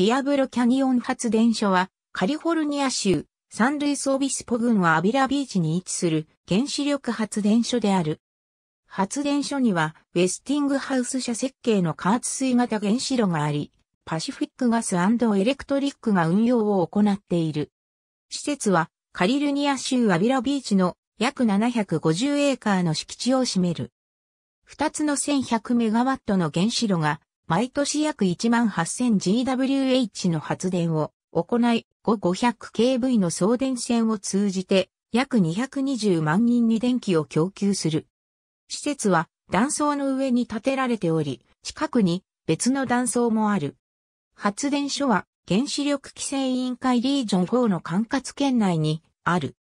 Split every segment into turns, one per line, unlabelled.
ディアブロキャニオン発電所は、カリフォルニア州、サンルイスオビスポ郡はアビラビーチに位置する原子力発電所である。発電所には、ウェスティングハウス社設計の加圧水型原子炉があり、パシフィックガスエレクトリックが運用を行っている。施設は、カリルニア州アビラビーチの約750エーカーの敷地を占める。2つの1100メガワットの原子炉が毎年約 18,000GWh の発電を行い、5,500kV の送電線を通じて約220万人に電気を供給する。施設は断層の上に建てられており、近くに別の断層もある。発電所は原子力規制委員会リージョン4の管轄圏内にある。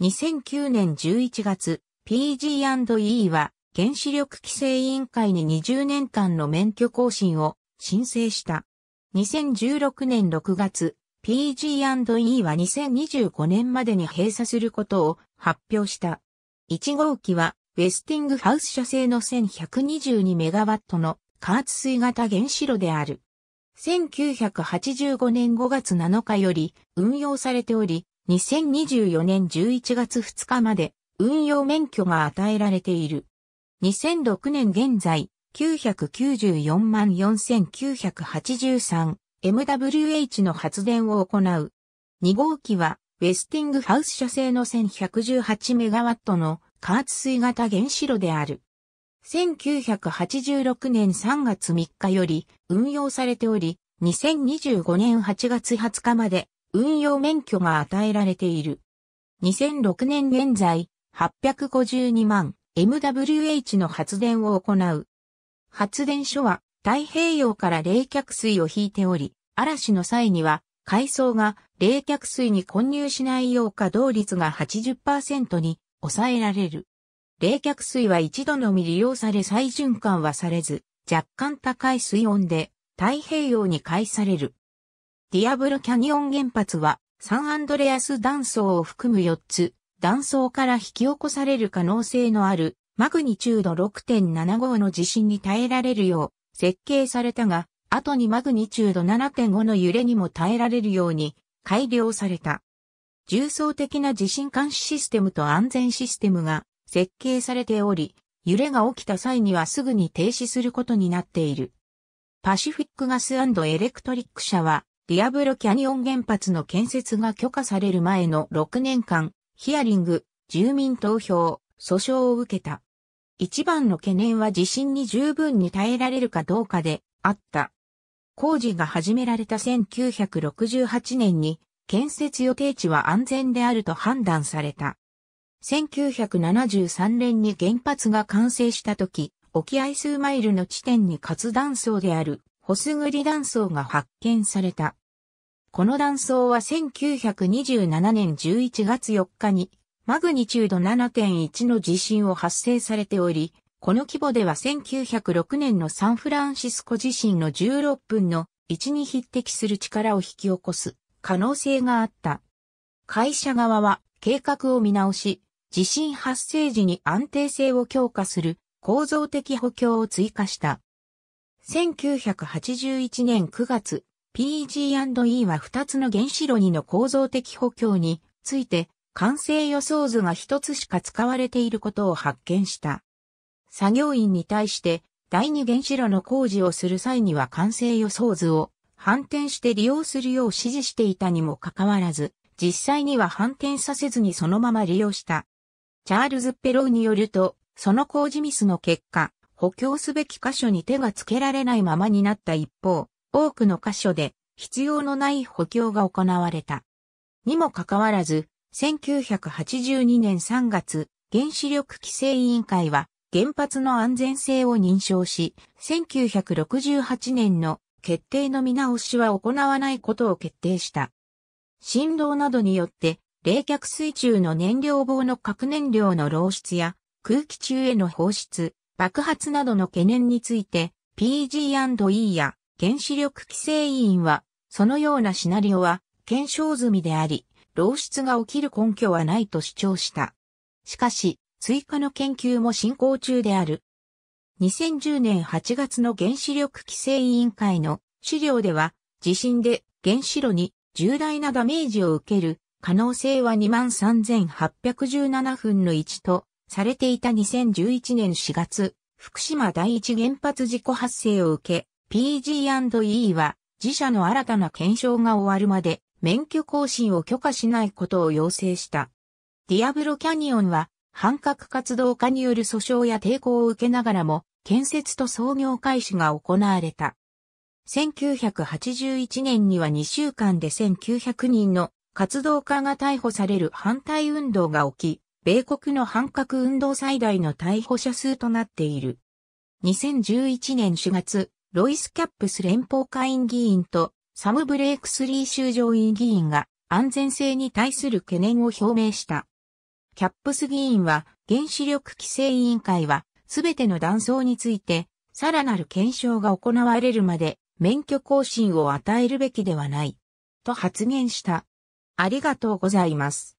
2009年11月、PG&E は原子力規制委員会に20年間の免許更新を申請した。2016年6月、PG&E は2025年までに閉鎖することを発表した。1号機は、ウェスティングハウス社製の 1122MW の加圧水型原子炉である。1985年5月7日より運用されており、2024年11月2日まで運用免許が与えられている。2006年現在、994万 4983MWH の発電を行う。2号機は、ウェスティングハウス社製の 1118MW の加圧水型原子炉である。1986年3月3日より運用されており、2025年8月20日まで運用免許が与えられている。2006年現在、852万 MWH の発電を行う。発電所は太平洋から冷却水を引いており、嵐の際には海藻が冷却水に混入しないよう稼働率が80%に抑えられる。冷却水は一度のみ利用され再循環はされず、若干高い水温で太平洋に返される。ディアブロキャニオン原発はサンアンドレアス断層を含む4つ断層から引き起こされる可能性のあるマグニチュード6.75の地震に耐えられるよう設計されたが、後にマグニチュード7.5の揺れにも耐えられるように改良された。重層的な地震監視システムと安全システムが設計されており、揺れが起きた際にはすぐに停止することになっている。パシフィックガスエレクトリック社は、ディアブロキャニオン原発の建設が許可される前の6年間、ヒアリング、住民投票、訴訟を受けた。一番の懸念は地震に十分に耐えられるかどうかであった。工事が始められた1968年に建設予定地は安全であると判断された。1973年に原発が完成した時、沖合数マイルの地点に活断層であるホスグリ断層が発見された。この断層は1927年11月4日にマグニチュード7.1の地震を発生されており、この規模では1906年のサンフランシスコ地震の16分の1に匹敵する力を引き起こす可能性があった。会社側は計画を見直し、地震発生時に安定性を強化する構造的補強を追加した。1981年9月、PG&E は2つの原子炉にの構造的補強について完成予想図が1つしか使われていることを発見した。作業員に対して第二原子炉の工事をする際には完成予想図を反転して利用するよう指示していたにもかかわらず、実際には反転させずにそのまま利用した。チャールズ・ペローによると、その工事ミスの結果、補強すべき箇所に手がつけられないままになった一方、多くの箇所で必要のない補強が行われた。にもかかわらず、1982年3月、原子力規制委員会は原発の安全性を認証し、1968年の決定の見直しは行わないことを決定した。振動などによって冷却水中の燃料棒の核燃料の漏出や空気中への放出、爆発などの懸念について PG&E や原子力規制委員は、そのようなシナリオは検証済みであり、漏出が起きる根拠はないと主張した。しかし、追加の研究も進行中である。2010年8月の原子力規制委員会の資料では、地震で原子炉に重大なダメージを受ける可能性は23,817分の1とされていた2011年4月、福島第一原発事故発生を受け、PG&E は自社の新たな検証が終わるまで免許更新を許可しないことを要請した。ディアブロキャニオンは反核活動家による訴訟や抵抗を受けながらも建設と創業開始が行われた。1981年には2週間で1900人の活動家が逮捕される反対運動が起き、米国の反核運動最大の逮捕者数となっている。2011年4月、ロイス・キャップス連邦会員議員とサム・ブレイクスリー州上院議員が安全性に対する懸念を表明した。キャップス議員は原子力規制委員会はすべての断層についてさらなる検証が行われるまで免許更新を与えるべきではない。と発言した。ありがとうございます。